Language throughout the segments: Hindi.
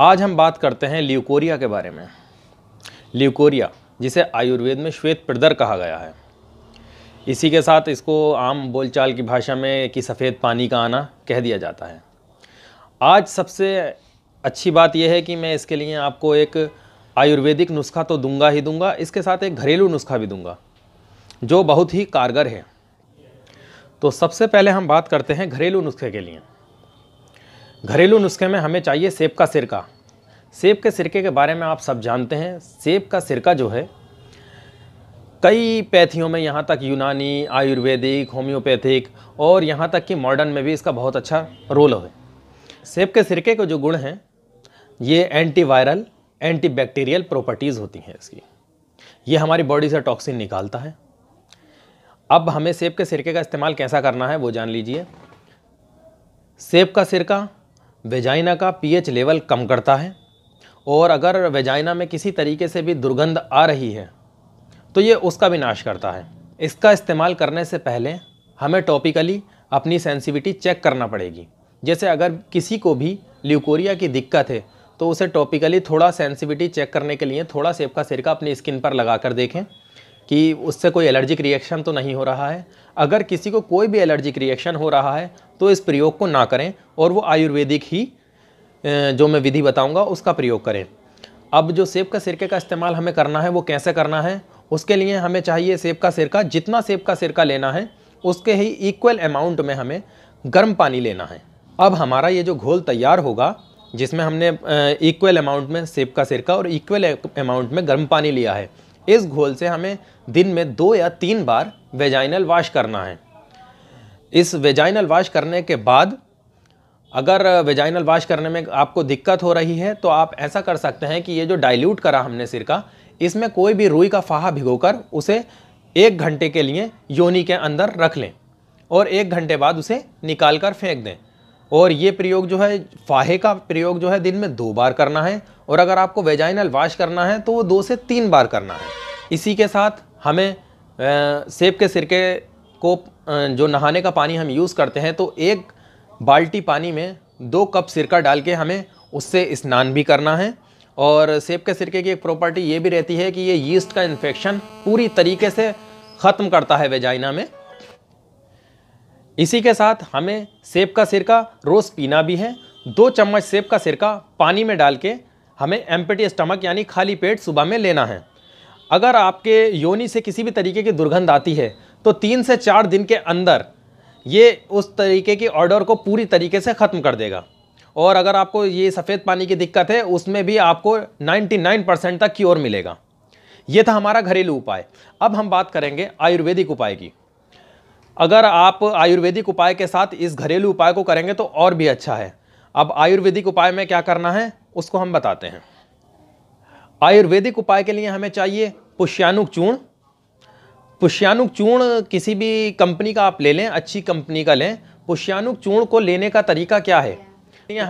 आज हम बात करते हैं ल्यूकोरिया के बारे में ल्यूकोरिया जिसे आयुर्वेद में श्वेत प्रदर कहा गया है इसी के साथ इसको आम बोलचाल की भाषा में कि सफ़ेद पानी का आना कह दिया जाता है आज सबसे अच्छी बात यह है कि मैं इसके लिए आपको एक आयुर्वेदिक नुस्खा तो दूंगा ही दूंगा इसके साथ एक घरेलू नुस्खा भी दूंगा जो बहुत ही कारगर है तो सबसे पहले हम बात करते हैं घरेलू नुस्खे के लिए घरेलू नुस्खे में हमें चाहिए सेब का सिरका सेब के सिरके के बारे में आप सब जानते हैं सेब का सिरका जो है कई पैथियों में यहाँ तक यूनानी आयुर्वेदिक होम्योपैथिक और यहाँ तक कि मॉडर्न में भी इसका बहुत अच्छा रोल है सेब के सिरके के जो गुण हैं ये एंटीवायरल एंटीबैक्टीरियल प्रॉपर्टीज़ होती हैं इसकी ये हमारी बॉडी से टॉक्सिन निकालता है अब हमें सेब के सिरके का इस्तेमाल कैसा करना है वो जान लीजिए सेब का सिरका वेजाइना का पीएच लेवल कम करता है और अगर वेजाइना में किसी तरीके से भी दुर्गंध आ रही है तो ये उसका भी नाश करता है इसका इस्तेमाल करने से पहले हमें टॉपिकली अपनी सेंसिविटी चेक करना पड़ेगी जैसे अगर किसी को भी ल्यूकोरिया की दिक्कत है तो उसे टॉपिकली थोड़ा सेंसिविटी चेक करने के लिए थोड़ा सेब का सिरका अपनी स्किन पर लगा कर देखें कि उससे कोई एलर्जिक रिएक्शन तो नहीं हो रहा है अगर किसी को कोई भी एलर्जिक रिएक्शन हो रहा है तो इस प्रयोग को ना करें और वो आयुर्वेदिक ही जो मैं विधि बताऊंगा उसका प्रयोग करें अब जो सेब का सिरके का इस्तेमाल हमें करना है वो कैसे करना है उसके लिए हमें चाहिए सेब का सिरका जितना सेब का सिरका लेना है उसके ही इक्वल अमाउंट में हमें गर्म पानी लेना है अब हमारा ये जो घोल तैयार होगा जिसमें हमने इक्वल अमाउंट में सेब का सिरका और इक्वल अमाउंट में गर्म पानी लिया है इस घोल से हमें दिन में दो या तीन बार वेजाइनल वाश करना है इस वेजाइनल वाश करने के बाद अगर वेजाइनल वाश करने में आपको दिक्कत हो रही है तो आप ऐसा कर सकते हैं कि ये जो डाइल्यूट करा हमने सिरका इसमें कोई भी रुई का फाहा भिगोकर उसे एक घंटे के लिए योनी के अंदर रख लें और एक घंटे बाद उसे निकाल कर फेंक दें और ये प्रयोग जो है फाहे का प्रयोग जो है दिन में दो बार करना है और अगर आपको वेजाइनल वाश करना है तो वो दो से तीन बार करना है इसी के साथ हमें सेब के सिरके को जो नहाने का पानी हम यूज़ करते हैं तो एक बाल्टी पानी में दो कप सिरका डाल के हमें उससे स्नान भी करना है और सेब के सिरके की एक प्रॉपर्टी ये भी रहती है कि ये यीस्ट का इन्फेक्शन पूरी तरीके से ख़त्म करता है वेजाइना में इसी के साथ हमें सेब का सिरका रोज़ पीना भी है दो चम्मच सेब का सिरका पानी में डाल के हमें एम्पटी स्टमक यानी खाली पेट सुबह में लेना है अगर आपके योनि से किसी भी तरीके की दुर्गंध आती है तो तीन से चार दिन के अंदर ये उस तरीके की ऑर्डर को पूरी तरीके से ख़त्म कर देगा और अगर आपको ये सफ़ेद पानी की दिक्कत है उसमें भी आपको 99 परसेंट तक की मिलेगा ये था हमारा घरेलू उपाय अब हम बात करेंगे आयुर्वेदिक उपाय की अगर आप आयुर्वेदिक उपाय के साथ इस घरेलू उपाय को करेंगे तो और भी अच्छा है अब आयुर्वेदिक उपाय में क्या करना है उसको हम बताते हैं आयुर्वेदिक उपाय के लिए हमें चाहिए पुष्यानुक चूर्ण पुष्यानुक चूर्ण किसी भी कंपनी का आप ले लें अच्छी कंपनी का लें पुष्यानुक चूर्ण को लेने का तरीका क्या है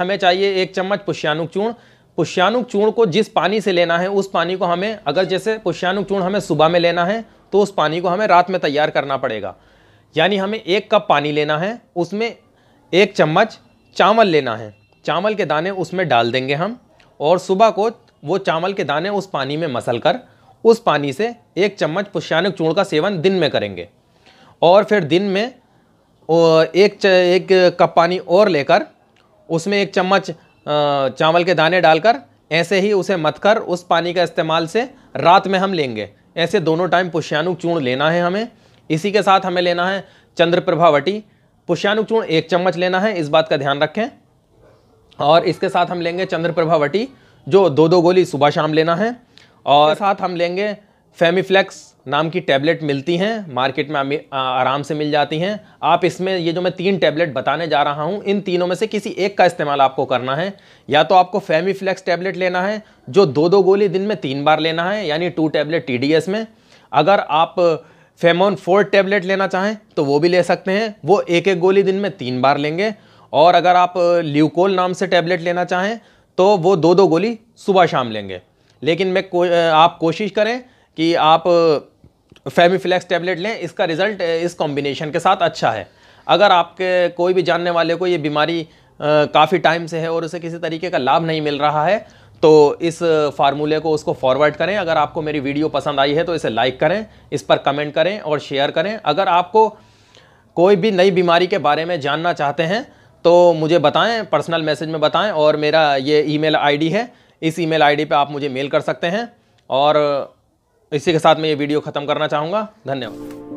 हमें चाहिए एक चम्मच पुष्यानुक चूर्ण पुष्यानुक चूर्ण को जिस पानी से लेना है उस पानी को हमें अगर जैसे पुष्यानुक चूर्ण हमें सुबह में लेना है तो उस पानी को हमें रात में तैयार करना पड़ेगा यानी हमें एक कप पानी लेना है उसमें एक चम्मच चावल लेना है चावल के दाने उसमें डाल देंगे हम और सुबह को वो चावल के दाने उस पानी में मसल कर उस पानी से एक चम्मच पुष्यानिक चूर्ण का सेवन दिन में करेंगे और फिर दिन में एक एक कप पानी और लेकर उसमें एक चम्मच चावल के दाने डालकर ऐसे ही उसे मत कर उस पानी का इस्तेमाल से रात में हम लेंगे ऐसे दोनों टाइम पुष्यानुक चूर्ण लेना है हमें इसी के साथ हमें लेना है चंद्र प्रभावटी पुष्यानुचूर्ण एक चम्मच लेना है इस बात का ध्यान रखें और इसके साथ हम लेंगे चंद्र प्रभावटी जो दो दो गोली सुबह शाम लेना है और साथ हम लेंगे फेमीफ्लेक्स नाम की टैबलेट मिलती हैं मार्केट में आराम से मिल जाती हैं आप इसमें ये जो मैं तीन टैबलेट बताने जा रहा हूँ इन तीनों में से किसी एक का इस्तेमाल आपको करना है या तो आपको फेमीफ्लेक्स टैबलेट लेना है जो दो दो गोली दिन में तीन बार लेना है यानी टू टैबलेट टी में अगर आप फेमोन फोर टैबलेट लेना चाहें तो वो भी ले सकते हैं वो एक एक गोली दिन में तीन बार लेंगे और अगर आप ल्यूकोल नाम से टैबलेट लेना चाहें तो वो दो दो गोली सुबह शाम लेंगे लेकिन मैं को, आप कोशिश करें कि आप फेमीफ्लैक्स टैबलेट लें इसका रिज़ल्ट इस कॉम्बिनेशन के साथ अच्छा है अगर आपके कोई भी जानने वाले को ये बीमारी काफ़ी टाइम से है और उसे किसी तरीके का लाभ नहीं मिल रहा है तो इस फार्मूले को उसको फॉरवर्ड करें अगर आपको मेरी वीडियो पसंद आई है तो इसे लाइक करें इस पर कमेंट करें और शेयर करें अगर आपको कोई भी नई बीमारी के बारे में जानना चाहते हैं तो मुझे बताएं पर्सनल मैसेज में बताएं और मेरा ये ईमेल आईडी है इस ईमेल आईडी पे आप मुझे मेल कर सकते हैं और इसी के साथ मैं ये वीडियो ख़त्म करना चाहूँगा धन्यवाद